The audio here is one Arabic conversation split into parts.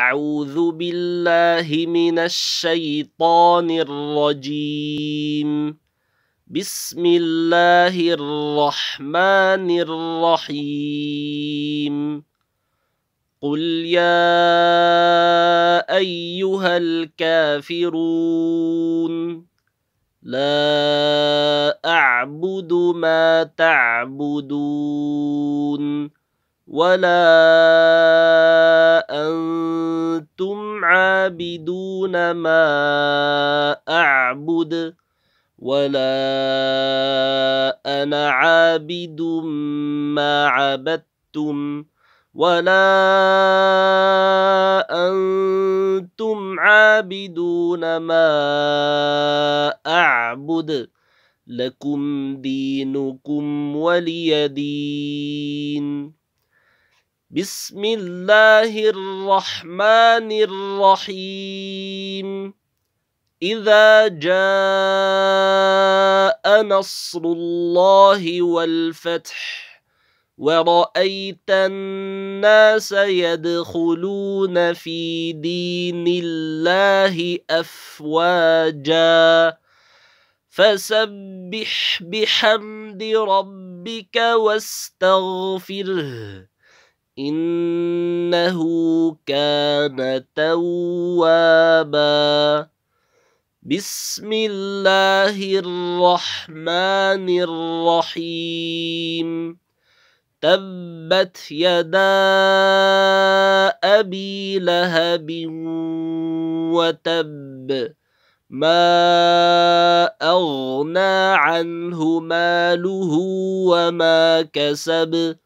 أعوذ بالله من الشيطان الرجيم بسم الله الرحمن الرحيم قل يا أيها الكافرون لا أعبد ما تعبدون ولا أن عابدون ما أعبد ولا أنا عابد ما عبدتم ولا أنتم عابدون ما أعبد لكم دينكم ولي دين بسم الله الرحمن الرحيم إذا جاء نصر الله والفتح ورأيت الناس يدخلون في دين الله أفواجا فسبح بحمد ربك واستغفره إنه كان توابا بسم الله الرحمن الرحيم تبت يدا أبي لهب وتب ما أغنى عنه ماله وما كسب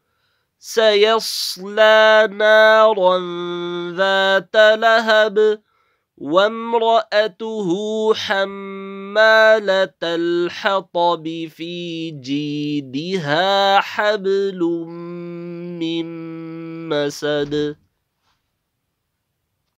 سيصلى نارا ذات لهب وامرأته حمالة الحطب في جيدها حبل من مسد